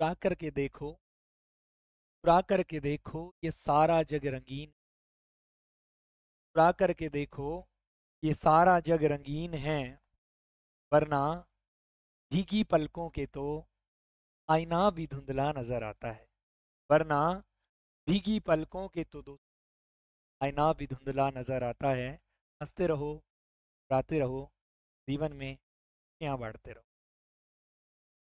उड़ा करके देखो उड़ा करके देखो ये सारा जग रंगीन उड़ा करके देखो ये सारा जग रंगीन है वरना भीगी पलकों के तो आईना भी धुंधला नजर आता है वरना भीगी पलकों के तो दो आईना भी धुंधला नजर आता है हंसते रहो गाते रहो जीवन में क्या बांटते रहो